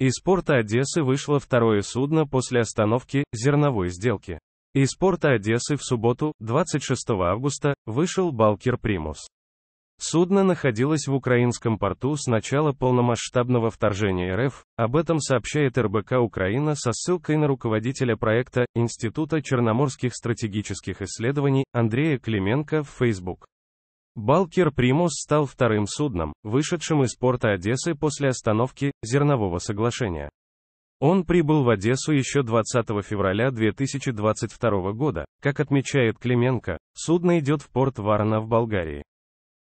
Из порта Одессы вышло второе судно после остановки зерновой сделки. Из порта Одессы в субботу, 26 августа, вышел «Балкер Примус». Судно находилось в украинском порту с начала полномасштабного вторжения РФ, об этом сообщает РБК Украина со ссылкой на руководителя проекта Института черноморских стратегических исследований Андрея Клименко в Facebook. Балкер Примус стал вторым судном, вышедшим из порта Одессы после остановки зернового соглашения. Он прибыл в Одессу еще 20 февраля 2022 года. Как отмечает Клименко, судно идет в порт Варна в Болгарии.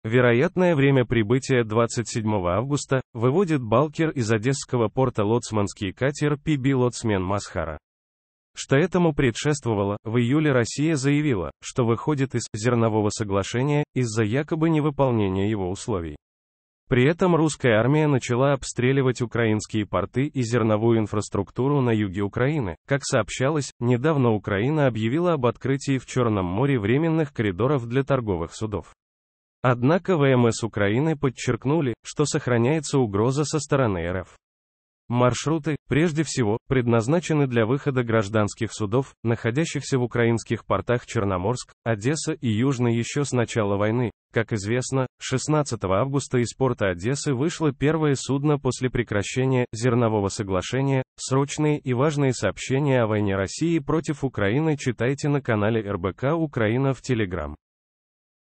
Вероятное время прибытия 27 августа выводит Балкер из одесского порта лоцманский катер PB «Лоцмен Масхара» что этому предшествовало, в июле Россия заявила, что выходит из «зернового соглашения» из-за якобы невыполнения его условий. При этом русская армия начала обстреливать украинские порты и зерновую инфраструктуру на юге Украины. Как сообщалось, недавно Украина объявила об открытии в Черном море временных коридоров для торговых судов. Однако ВМС Украины подчеркнули, что сохраняется угроза со стороны РФ. Маршруты, прежде всего, предназначены для выхода гражданских судов, находящихся в украинских портах Черноморск, Одесса и Южный еще с начала войны. Как известно, 16 августа из порта Одессы вышло первое судно после прекращения зернового соглашения. Срочные и важные сообщения о войне России против Украины читайте на канале РБК Украина в Телеграм.